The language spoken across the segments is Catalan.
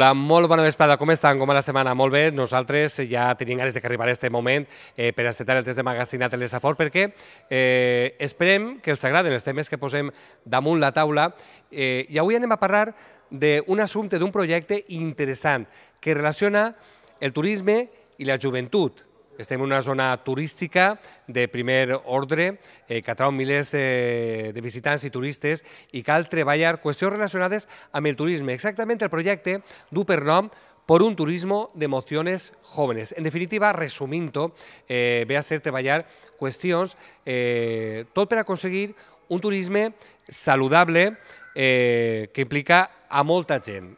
Hola, molt bona vesprada, com estan? Com va la setmana? Molt bé, nosaltres ja tenim ganes de que arribar este moment eh, per acceptar el test de magazinat a l'Esafor perquè eh, esperem que els agraden els temes que posem damunt la taula eh, i avui anem a parlar d'un assumpte, d'un projecte interessant que relaciona el turisme i la joventut. Estem en una zona turística de primer ordre eh, que atrau milers de, eh, de visitants i turistes i cal treballar qüestions relacionades amb el turisme. Exactament el projecte du per nom por un turismo de emociones jóvenes. En definitiva, resumindo, eh, ve a ser treballar qüestions eh, tot per aconseguir un turisme saludable eh, que implica a molta gent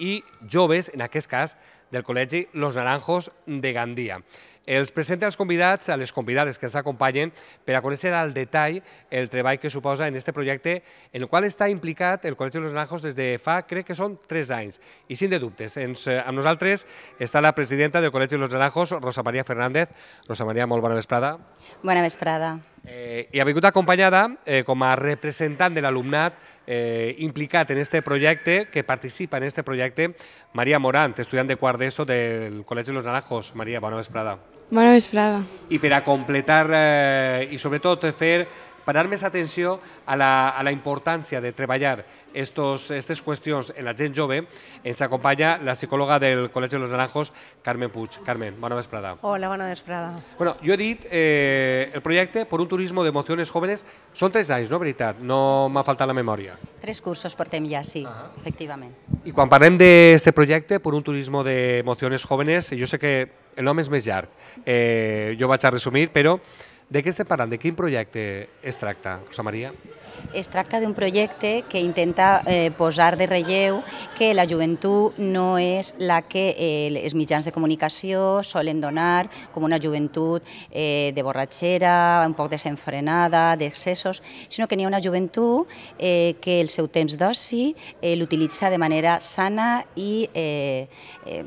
i joves, en aquest cas, del col·legi Los Naranjos de Gandia. Els presenta als convidats, a les convidades que ens acompanyen, per a conèixer al detall el treball que suposa en aquest projecte en el qual està implicat el Col·legi de los Naranjos des de fa, crec que són, tres anys. I sin de dubtes, ens, eh, amb nosaltres està la presidenta del Col·legi de los Naranjos, Rosa Maria Fernández. Rosa Maria, molt bona vesprada. Bona vesprada. Eh, I ha vingut acompanyada eh, com a representant de l'alumnat eh, implicat en este projecte, que participa en este projecte, Maria Morant, estudiant de quart d'ESO del Col·legi de los Naranjos. Maria, bona vesprada. Bona vesprada. I per a completar eh, i sobretot fer parar més atenció a la, a la importància de treballar aquestes qüestions en la gent jove, ens acompanya la psicòloga del Col·legi de los Naranjos, Carmen Puig. Carmen, bona vesprada. Hola, bona vesprada. Bueno, jo he dit, eh, el projecte per un turisme d'emocions jóvenes són tres anys, no, veritat? No m'ha faltat la memòria. Tres cursos portem ja, sí, uh -huh. efectivament. I quan parlem d'aquest projecte per un turisme d'emocions jóvenes, jo sé que el nom és més llarg, eh, jo vaig a resumir, però de què estem parlant? De quin projecte es tracta, Rosa Maria? Es tracta d'un projecte que intenta eh, posar de relleu que la joventut no és la que eh, els mitjans de comunicació solen donar com una joventut eh, de borratxera, un poc desenfrenada, d'excessos, sinó que n'hi ha una joventut eh, que el seu temps d'oci eh, l'utilitza de manera sana i eh, eh,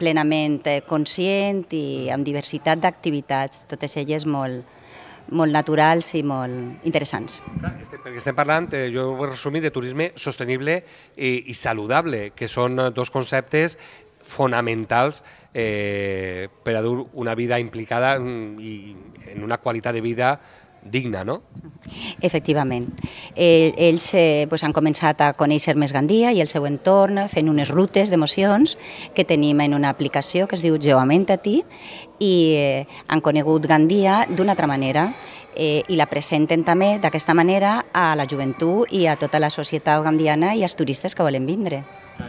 plenament conscient i amb diversitat d'activitats, totes elles molt, molt naturals i molt interessants. Clar, estem, perquè estem parlant, eh, jo ho he resumit, de turisme sostenible i, eh, i saludable, que són eh, dos conceptes fonamentals eh, per a dur una vida implicada mm, i en una qualitat de vida digna, no? Efectivament. Ells eh, pues, han començat a conèixer més Gandia i el seu entorn fent unes rutes d'emocions que tenim en una aplicació que es diu Geoamentati i eh, han conegut Gandia d'una altra manera eh, i la presenten també d'aquesta manera a la joventut i a tota la societat gandiana i als turistes que volen vindre.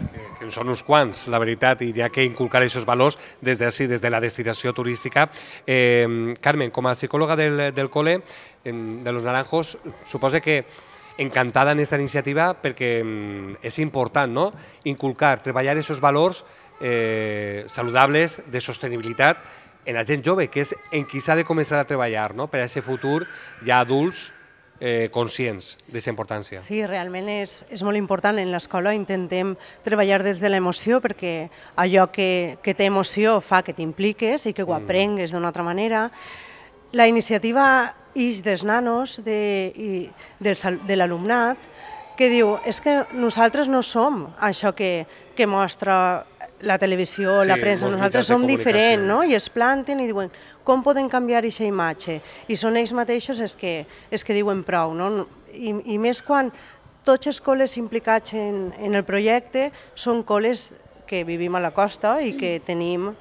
Que, que són uns quants, la veritat, i hi ha que inculcar aquests valors des de, sí, des de la destinació turística. Eh, Carmen, com a psicòloga del, del col·le, de los naranjos, suposa que encantada en aquesta iniciativa perquè mm, és important no? inculcar, treballar aquests valors eh, saludables de sostenibilitat en la gent jove, que és en qui s'ha de començar a treballar, no? per a aquest futur ja adults eh, conscients d'aquesta importància. Sí, realment és, és molt important. En l'escola intentem treballar des de l'emoció perquè allò que, que té emoció fa que t'impliques i que ho mm. aprengues d'una altra manera. La iniciativa ix dels nanos, de, i, del, de l'alumnat, que diu, és que nosaltres no som això que, que mostra la televisió, sí, la premsa, nosaltres som diferents, no? I es planten i diuen, com podem canviar aquesta imatge? I són ells mateixos els que, els que diuen prou, no? I, i més quan tots els col·les implicats en, en el projecte són col·les que vivim a la costa i que tenim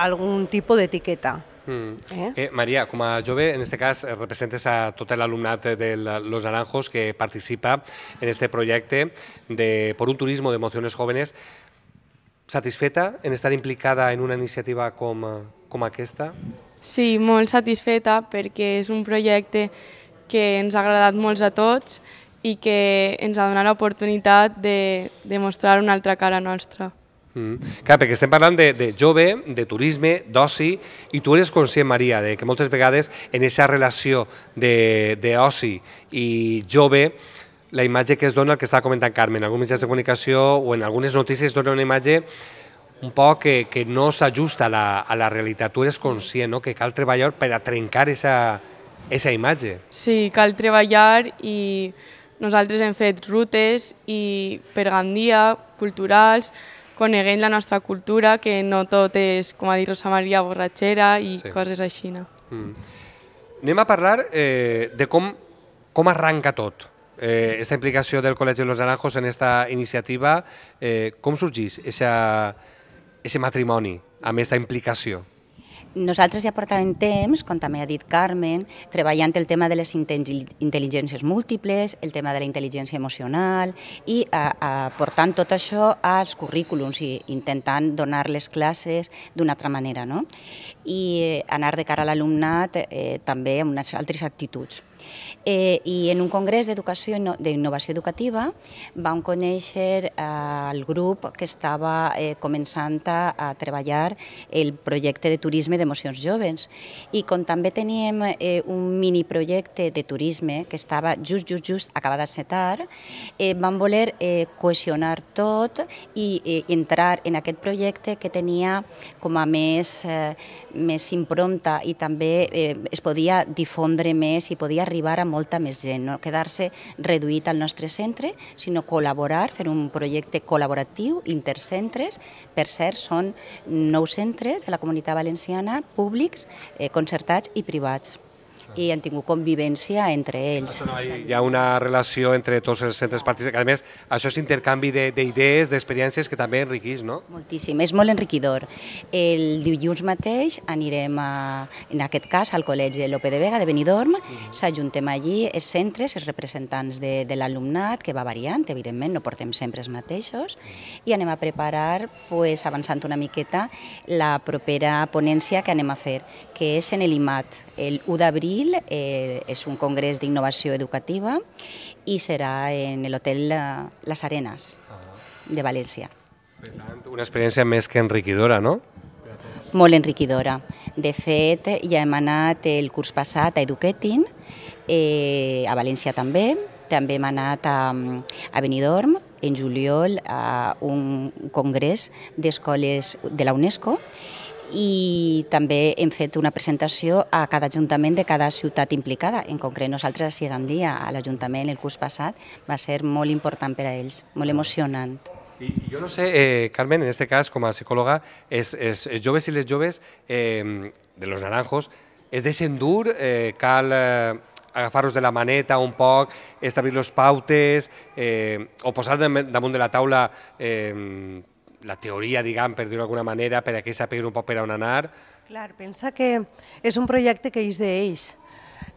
algun tipus d'etiqueta. Mm. Eh? Eh, Maria, com a jove, en aquest cas eh, representes a tot l'alumnat de Los Naranjos que participa en este projecte de, por un turisme d'emocions jovenes satisfeta en estar implicada en una iniciativa com, eh, com aquesta? Sí, molt satisfeta perquè és un projecte que ens ha agradat molt a tots i que ens ha donat l'oportunitat de, de mostrar una altra cara nostra. Mm. Clar, perquè estem parlant de, de jove, de turisme, d'oci, i tu eres conscient, Maria, de que moltes vegades en aquesta relació d'oci i jove la imatge que es dona, el que estava comentant Carmen, en alguns mitjans de comunicació o en algunes notícies dona una imatge un poc que, que no s'ajusta a, la, a la realitat. Tu eres conscient no? que cal treballar per a trencar esa, esa imatge. Sí, cal treballar i nosaltres hem fet rutes i per Gandia, culturals, coneguent la nostra cultura, que no tot és, com ha dit Rosa Maria, borratxera i sí. coses així. No? Mm. Anem a parlar eh, de com, com arranca tot eh, esta implicació del Col·legi de los Naranjos en esta iniciativa, eh, com sorgís eixa, ese matrimoni amb aquesta implicació? Nosaltres ja portàvem temps, com també ha dit Carmen, treballant el tema de les intel·ligències múltiples, el tema de la intel·ligència emocional i a, a, portant tot això als currículums i intentant donar les classes d'una altra manera. No? I eh, anar de cara a l'alumnat eh, també amb unes altres actituds eh, i en un congrés d'educació d'innovació educativa vam conèixer eh, el grup que estava eh, començant a, a treballar el projecte de turisme d'emocions joves i com també teníem eh, un mini projecte de turisme que estava just, just, just acabat d'acetar, eh, vam voler eh, cohesionar tot i eh, entrar en aquest projecte que tenia com a més, eh, més impronta i també eh, es podia difondre més i podia arribar arribar a molta més gent, no quedar-se reduït al nostre centre, sinó col·laborar, fer un projecte col·laboratiu, intercentres, per cert, són nou centres de la comunitat valenciana, públics, eh, concertats i privats i han tingut convivència entre ells. Hi ha una relació entre tots els centres partits, que a més això és intercanvi d'idees, de, d'experiències que també enriquís, no? Moltíssim, és molt enriquidor. El dilluns mateix anirem, a, en aquest cas, al Col·legi Lope de Vega de Benidorm, s'ajuntem allí els centres, els representants de, de l'alumnat, que va variant, evidentment, no portem sempre els mateixos, i anem a preparar, pues, avançant una miqueta, la propera ponència que anem a fer, que és en l'IMAT, el 1 d'abril d'abril, eh, és un congrés d'innovació educativa i serà en l'hotel eh, Les Arenas ah. de València. una experiència més que enriquidora, no? Molt enriquidora. De fet, ja hem anat el curs passat a Eduquetin, eh, a València també, també hem anat a, mm, a Benidorm, en juliol, a un congrés d'escoles de la UNESCO, i també hem fet una presentació a cada ajuntament de cada ciutat implicada. En concret, nosaltres a Sigandia, a l'Ajuntament, el curs passat, va ser molt important per a ells, molt emocionant. I, jo no sé, eh, Carmen, en este cas, com a psicòloga, és, és, és joves i les joves eh, de los naranjos, es deixen dur, eh, cal eh, agafar-los de la maneta un poc, establir los pautes eh, o posar damunt de la taula eh, la teoria, diguem, per dir-ho d'alguna manera, per a que sàpiguen un poc per on anar. Clar, pensa que és un projecte que és d'ells.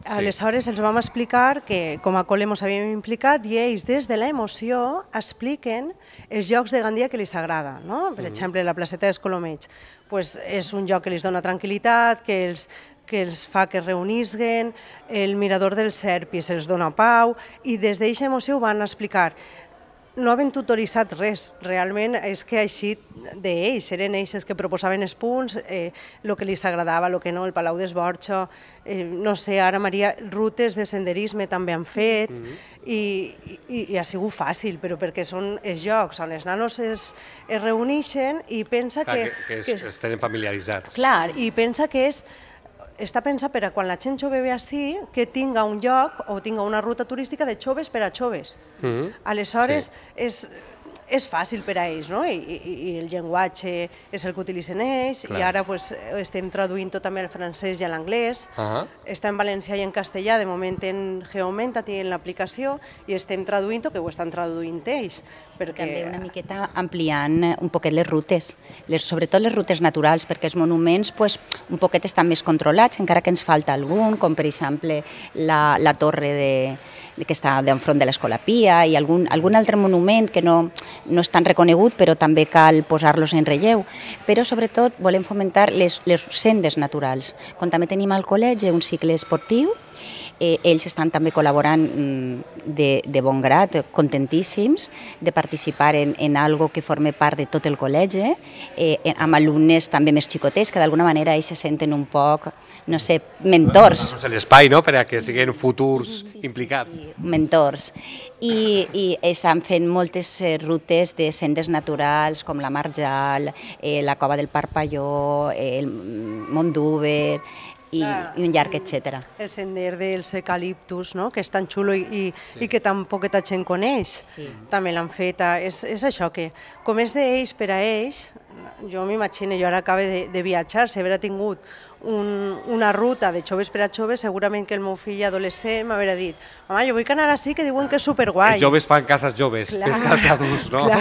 Sí. Aleshores els vam explicar que com a col·le ens havíem implicat i ells des de la emoció expliquen els llocs de Gandia que els agrada. No? Per mhm. exemple, la placeta dels Colomeig pues, és un lloc que els dona tranquil·litat, que els, que els fa que es reunisguen, el mirador del Serpis els dona pau, i des d'aquesta emoció ho van explicar no havent tutoritzat res, realment és que així d'ells, eren ells els que proposaven els punts, eh, el que li agradava, el que no, el Palau d'Esborxo, eh, no sé, ara Maria, rutes de senderisme també han fet, mm -hmm. i, i, i ha sigut fàcil, però perquè són els jocs on els nanos es, es reuneixen i pensa Clar, que... Que, que, que es tenen familiaritzats. Clar, i pensa que és està pensat per a quan la gent jove ve així, que tinga un lloc o tinga una ruta turística de joves per a joves. Mm -hmm. Aleshores, sí. és, és fàcil per a ells, no? I, i, i el llenguatge és el que utilitzen ells, Clar. i ara pues, estem traduint tot també al francès i a l'anglès, uh -huh. està en valencià i en castellà, de moment en Geomenta tenen l'aplicació, i estem traduint que ho estan traduint ells. Perquè... També una miqueta ampliant eh, un poquet les rutes, les, sobretot les rutes naturals, perquè els monuments pues, un poquet estan més controlats, encara que ens falta algun, com per exemple la, la torre de, que està d'enfront de l'escola Pia i algun, algun altre monument que no, no és tan reconegut, però també cal posar-los en relleu. Però, sobretot, volem fomentar les, les sendes naturals. Com també tenim al col·legi un cicle esportiu, eh, ells estan també col·laborant mm, de, de bon grat, contentíssims de participar en, en algo que forme part de tot el col·legi, eh, eh amb alumnes també més xicotets, que d'alguna manera ells se senten un poc, no sé, mentors. donar l'espai, no?, per a que siguin futurs sí, implicats. Sí, mentors. I, I estan fent moltes eh, rutes de sendes naturals, com la Marjal, eh, la Cova del Parpalló, eh, el mm, Montdúber, i, la, i un llarg, etc. El sender dels eucaliptus, no? que és tan xulo i, i, sí. i que tan poqueta gent coneix, sí. també l'han fet. És, és això que, com és d'ells per a ells, jo m'imagino, jo ara acabo de, de viatjar, si haver tingut un, una ruta de joves per a joves, segurament que el meu fill adolescent m'hauria dit «Mama, jo vull anar així, que diuen que és superguai». Els joves fan cases joves, clar, més els adults, no? Clar.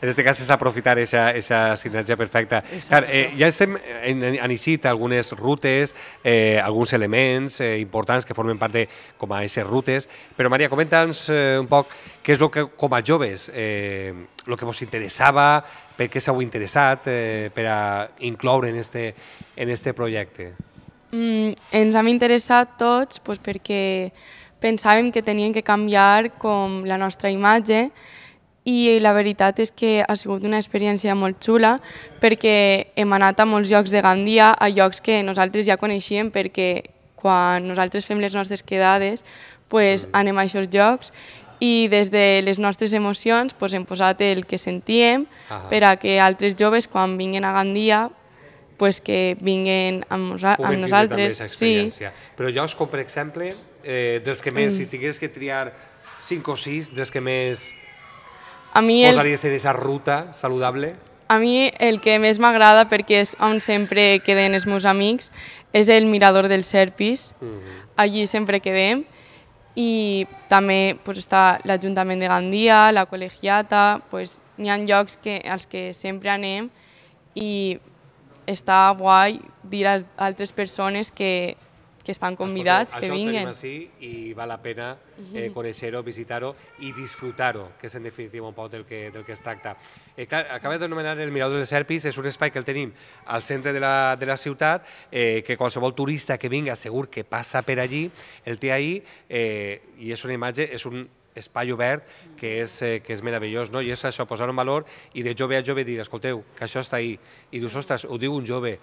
En aquest cas és aprofitar aquesta sinergia perfecta. Clar, eh, ja estem, en, en, en eixit algunes rutes, eh, alguns elements eh, importants que formen part de com a aquestes rutes, però Maria, comenta'ns eh, un poc què és el que, com a joves, eh, que ens interessava, per què s'heu interessat eh, per a incloure en este, en este projecte? Mm, ens hem interessat tots pues, perquè pensàvem que tenien que canviar com la nostra imatge i la veritat és que ha sigut una experiència molt xula perquè hem anat a molts llocs de Gandia, a llocs que nosaltres ja coneixíem perquè quan nosaltres fem les nostres quedades pues, mm. anem a aquests llocs i des de les nostres emocions pues, hem posat el que sentíem -huh. per a que altres joves, quan vinguin a Gandia, pues, que vinguin amb, nosa Puguem amb nosaltres. Sí. Però jo com, per exemple, eh, dels que més, mm. si tingués que triar 5 o 6, dels que més a mi el... posaries en aquesta ruta saludable? A mi el que més m'agrada, perquè és on sempre queden els meus amics, és el mirador del Serpis. Mm -hmm. Allí sempre quedem i també pues, està l'Ajuntament de Gandia, la Col·legiata, pues, n'hi ha llocs que, als que sempre anem i està guai dir a altres persones que que estan convidats, Escolta, que vinguin. Això ho tenim així i val la pena eh, conèixer-ho, visitar-ho i disfrutar-ho, que és en definitiva un poc del que, del que es tracta. Eh, clar, acaba d'anomenar el Mirador de Serpis, és un espai que el tenim al centre de la, de la ciutat, eh, que qualsevol turista que vinga segur que passa per allí, el té ahir, eh, i és una imatge, és un espai obert que és, eh, que és meravellós, no? I és això, posar un valor i de jove a jove dir, escolteu, que això està ahí. I dius, ostres, ho diu un jove,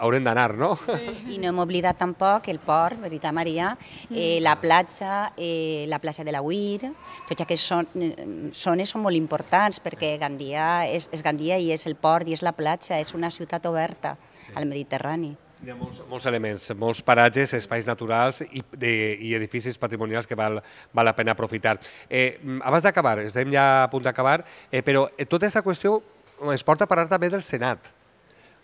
haurem d'anar, no? Sí. I no hem oblidat tampoc el port, veritat Maria, eh, mm. la platja, eh, la plaça de la Huir, tots aquests eh, zones són molt importants perquè Gandia és, és Gandia i és el port i és la platja, és una ciutat oberta sí. al Mediterrani. Hi ha molts, molts elements, molts paratges, espais naturals i, de, i edificis patrimonials que val, val la pena aprofitar. Eh, mm, abans d'acabar, estem ja a punt d'acabar, eh, però eh, tota aquesta qüestió ens porta a parlar també del Senat.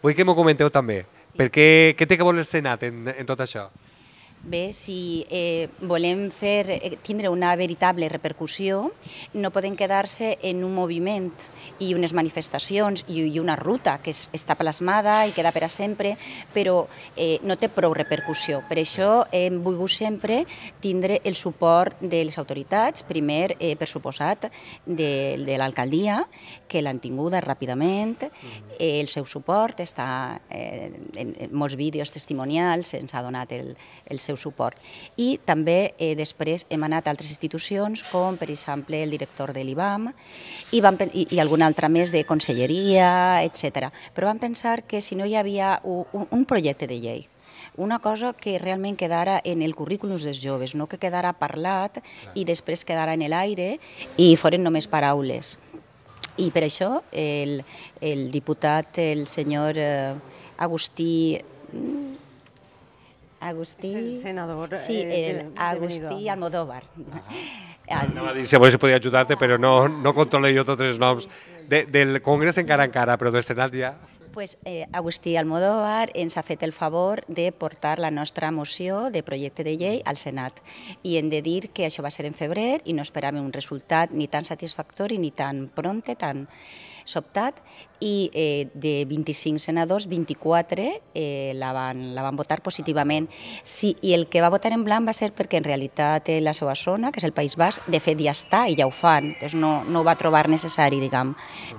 Vull que m'ho comenteu també. Per què, què té que voler el Senat en, en tot això? Bé, si eh, volem fer, eh, tindre una veritable repercussió, no podem quedar-se en un moviment i unes manifestacions i, i una ruta que es, està plasmada i queda per a sempre, però eh, no té prou repercussió. Per això hem volgut sempre tindre el suport de les autoritats, primer, eh, per suposat, de, de l'alcaldia, que l'han tinguda ràpidament, eh, el seu suport està eh, en, en molts vídeos testimonials, ens ha donat el, el seu seu suport. I també eh, després hem anat a altres institucions, com per exemple el director de l'IBAM i, van, i, i algun altre més de conselleria, etc. Però vam pensar que si no hi havia un, un projecte de llei, una cosa que realment quedara en el currículum dels joves, no que quedara parlat i després quedara en l'aire i foren només paraules. I per això el, el diputat, el senyor eh, Agustí Agustí... Senador. Sí, eh, el Agustí Almodóvar. Ah, anava ah, a dir si podia ajudar-te, però no, no controlo jo tots els noms. De, del Congrés encara encara, però del Senat ja... Pues, eh, Agustí Almodóvar ens ha fet el favor de portar la nostra moció de projecte de llei al Senat i hem de dir que això va ser en febrer i no esperàvem un resultat ni tan satisfactori ni tan pronte, tan sobtat i eh, de 25 senadors, 24 eh, la, van, la van votar positivament. Sí, I el que va votar en blanc va ser perquè en realitat eh, la seva zona, que és el País Basc, de fet ja està i ja ho fan, doncs no, no ho va trobar necessari, diguem,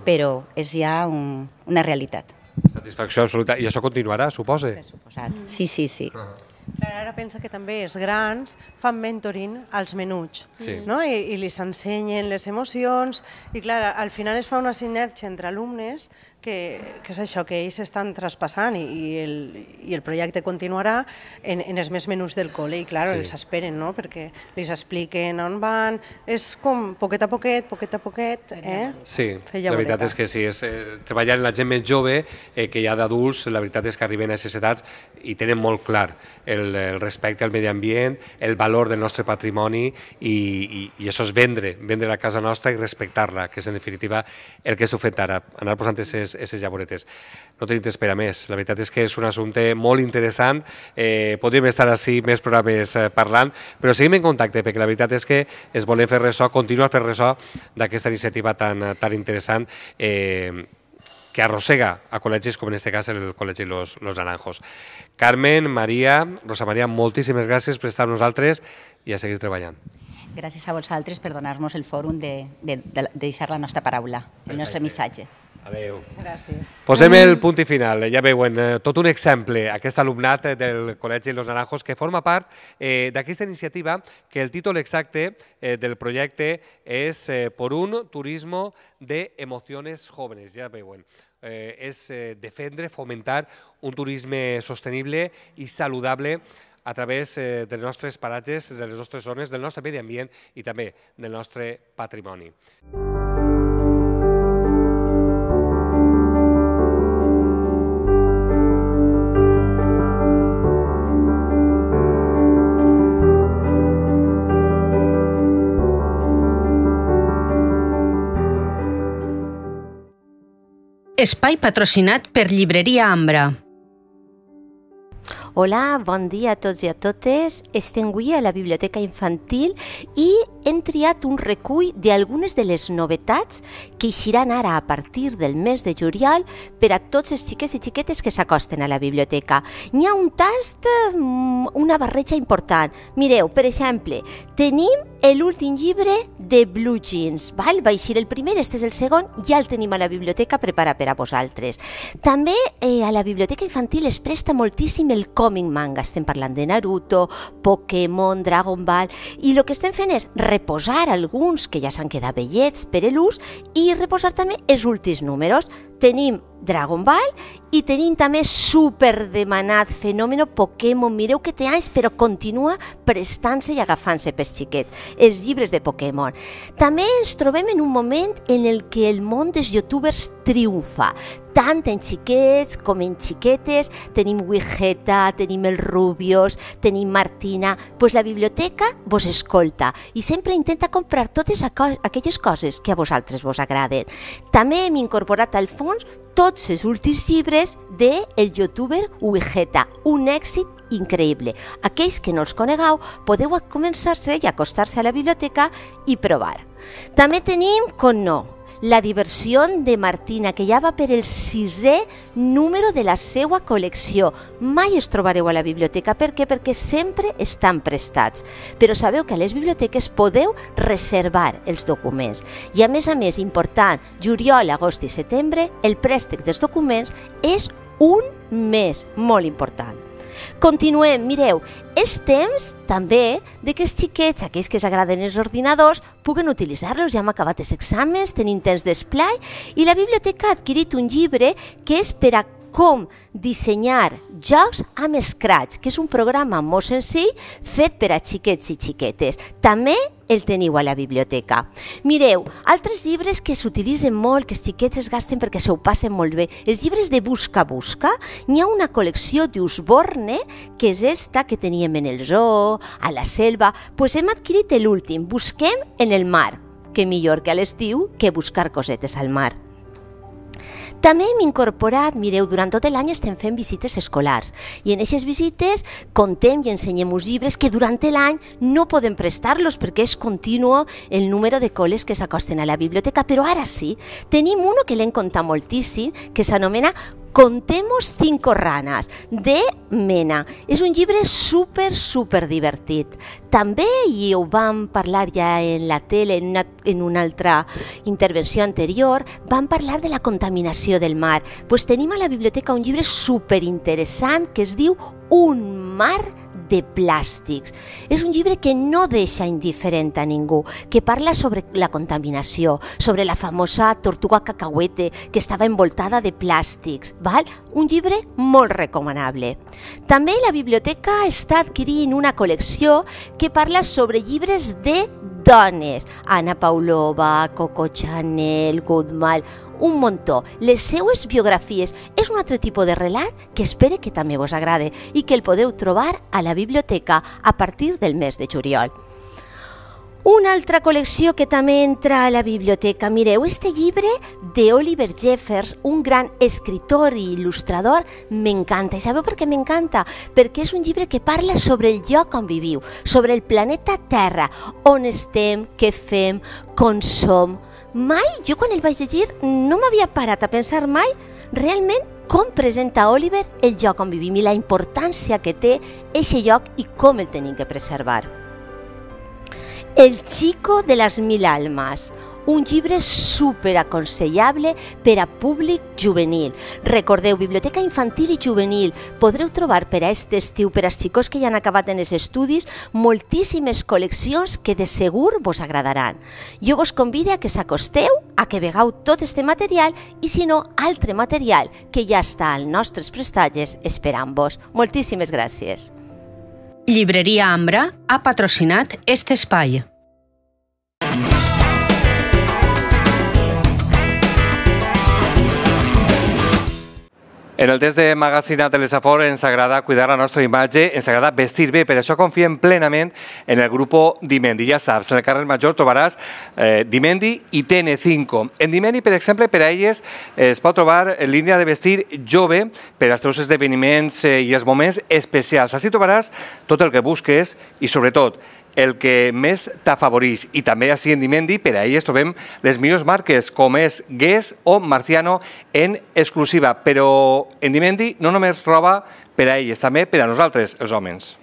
però és ja un, una realitat. Satisfacció absoluta. I això continuarà, suposa? Per suposat. Sí, sí, sí. Uh ah. -huh. Ara pensa que també els grans fan mentoring als menuts sí. no? I, i li s'ensenyen les emocions i clar, al final es fa una sinergia entre alumnes que, que és això, que ells estan traspassant i, i, el, i el projecte continuarà en, en els més menús del col·le i, clar, sí. els esperen, no?, perquè els expliquen on van, és com poquet a poquet, poquet a poquet, eh? Sí, la veritat és que sí, és, eh, treballar amb la gent més jove eh, que hi ha d'adults, la veritat és que arriben a aquestes edats i tenen molt clar el, el respecte al medi ambient, el valor del nostre patrimoni i, i, i això és vendre, vendre la casa nostra i respectar-la, que és en definitiva el que s'ho fet ara, anar posant aquestes aquestes llavoretes. No tenim temps més. La veritat és que és un assumpte molt interessant. Eh, podríem estar així més programes eh, parlant, però seguim en contacte, perquè la veritat és que es volem fer ressò, continuar fer ressò d'aquesta iniciativa tan, tan interessant eh, que arrosega a col·legis com en aquest cas el Col·legi Los, Los Naranjos. Carmen, Maria, Rosa Maria, moltíssimes gràcies per estar amb nosaltres i a seguir treballant. Gràcies a vosaltres per donar-nos el fòrum de, de, de deixar la nostra paraula, el nostre missatge. Adéu. Gràcies. Posem el punt i final. Ja veuen, eh, tot un exemple, aquest alumnat eh, del Col·legi Los Naranjos, que forma part eh, d'aquesta iniciativa que el títol exacte eh, del projecte és eh, Por un turismo de emociones jóvenes. Ja veuen, eh, és defendre, fomentar un turisme sostenible i saludable a través dels nostres paratges, de les nostres zones, del nostre medi ambient i també del nostre patrimoni. Música Espai patrocinat per Llibreria Ambra. Hola, bon dia a tots i a totes. Estem avui a la Biblioteca Infantil i hem triat un recull d'algunes de les novetats que eixiran ara a partir del mes de juliol per a tots els xiquets i xiquetes que s'acosten a la biblioteca. N'hi ha un tast, mm, una barreja important. Mireu, per exemple, tenim l'últim llibre de Blue Jeans. Val? Va eixir el primer, este és el segon, ja el tenim a la biblioteca preparat per a vosaltres. També eh, a la biblioteca infantil es presta moltíssim el cor còmic, manga, estem parlant de Naruto, Pokémon, Dragon Ball, i el que estem fent és reposar alguns que ja s'han quedat vellets per l'ús i reposar també els últims números tenim Dragon Ball i tenim també super demanat fenomen Pokémon. Mireu que té anys però continua prestant-se i agafant-se pels xiquets, els llibres de Pokémon. També ens trobem en un moment en el que el món dels youtubers triomfa, tant en xiquets com en xiquetes. Tenim Wigeta, tenim el Rubios, tenim Martina... Pues la biblioteca vos escolta i sempre intenta comprar totes aquelles coses que a vosaltres vos agraden. També hem incorporat al fons segons tots els últims llibres de el youtuber Uigeta. un èxit increïble. Aquells que no els conegueu podeu començar-se i acostar-se a la biblioteca i provar. També tenim, com no, la diversió de Martina, que ja va per el sisè número de la seva col·lecció. Mai es trobareu a la biblioteca. Per què? Perquè sempre estan prestats. Però sabeu que a les biblioteques podeu reservar els documents. I a més a més, important, juliol, agost i setembre, el préstec dels documents és un mes molt important. Continuem, mireu, és temps també de que els xiquets, aquells que els agraden els ordinadors, puguen utilitzar-los, ja hem acabat els exàmens, tenim temps d'esplai, i la biblioteca ha adquirit un llibre que és per a com dissenyar jocs amb Scratch, que és un programa molt senzill fet per a xiquets i xiquetes. També el teniu a la biblioteca. Mireu, altres llibres que s'utilitzen molt, que els xiquets es gasten perquè se ho passen molt bé, els llibres de Busca Busca, n'hi ha una col·lecció d'Usborne, que és esta que teníem en el zoo, a la selva, pues hem adquirit l'últim, Busquem en el mar, que millor que a l'estiu que buscar cosetes al mar. També hem incorporat, mireu, durant tot l'any estem fent visites escolars y en aquestes visites contem y ensenyem llibres que durante el año no pueden prestarlos porque es continuo el número de coles que s'acosten a la biblioteca, Pero ahora sí, tenim uno que l'hem contat moltíssim, que s'anomena Contemos cinco ranas, de Mena. És un llibre super, super divertit. També, i ho vam parlar ja en la tele, en una, en una altra intervenció anterior, vam parlar de la contaminació del mar. Pues tenim a la biblioteca un llibre super interessant que es diu Un mar de plásticos. Es un libre que no deja indiferente a ningú, que parla sobre la contaminación, sobre la famosa tortuga cacahuete que estaba envoltada de plásticos. Val? Un libre muy recomendable. También la biblioteca está adquiriendo una colección que parla sobre llibres de Dones, Ana Paulova, Coco Chanel, Goodman, un montón. Les biografías es es un otro tipo de relato que espero que también os agrade y que el podéis trobar a la biblioteca a partir del mes de juliol. Una altra col·lecció que també entra a la biblioteca. Mireu, este llibre de Oliver Jeffers, un gran escritor i il·lustrador, m'encanta. I sabeu per què m'encanta? Perquè és un llibre que parla sobre el lloc on viviu, sobre el planeta Terra, on estem, què fem, com som. Mai, jo quan el vaig llegir, no m'havia parat a pensar mai realment com presenta Oliver el lloc on vivim i la importància que té aquest lloc i com el tenim que preservar. El Chico de les mil almes, un llibre superaconsellable per a públic juvenil. Recordeu, Biblioteca Infantil i Juvenil, podreu trobar per a aquest estiu, per als xicots que ja han acabat en els estudis, moltíssimes col·leccions que de segur vos agradaran. Jo vos convide a que s'acosteu, a que vegeu tot este material i, si no, altre material que ja està als nostres prestatges esperant-vos. Moltíssimes gràcies. Llibreria Ambra ha patrocinat este espai. En el test de Magazine a Telesafor ens agrada cuidar la nostra imatge, ens agrada vestir bé, per això confiem plenament en el grup Dimendi. Ja saps, en el carrer Major trobaràs eh, Dimendi i TN5. En Dimendi, per exemple, per a elles es pot trobar línia de vestir jove per als teus esdeveniments eh, i els moments especials. Així trobaràs tot el que busques i, sobretot, el que més t'afavorís. I també a Siguendimendi, per a es trobem les millors marques, com és Guess o Marciano, en exclusiva. Però en Dimendi no només roba per a ells, també per a nosaltres, els homes.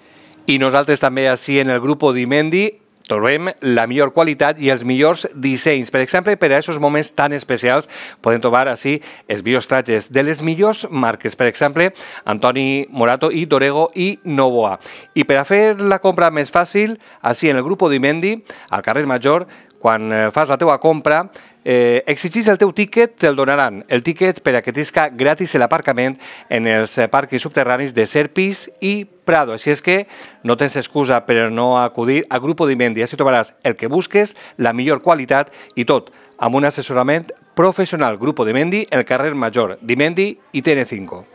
I nosaltres també, així en el grup Dimendi, trobem la millor qualitat i els millors dissenys. Per exemple, per a aquests moments tan especials podem trobar així els millors trajes de les millors marques, per exemple, Antoni Morato i Dorego i Novoa. I per a fer la compra més fàcil, així en el grup d'Imendi, al carrer Major, quan eh, fas la teva compra, Eh, exigis el teu tíquet, te'l donaran. El tíquet per a que tisca gratis l'aparcament en els eh, parcs subterranis de Serpis i Prado. Així és que no tens excusa per no acudir a Grupo Dimendi. Així trobaràs el que busques, la millor qualitat i tot amb un assessorament professional. Grupo Dimendi, el carrer Major, Dimendi i TN5.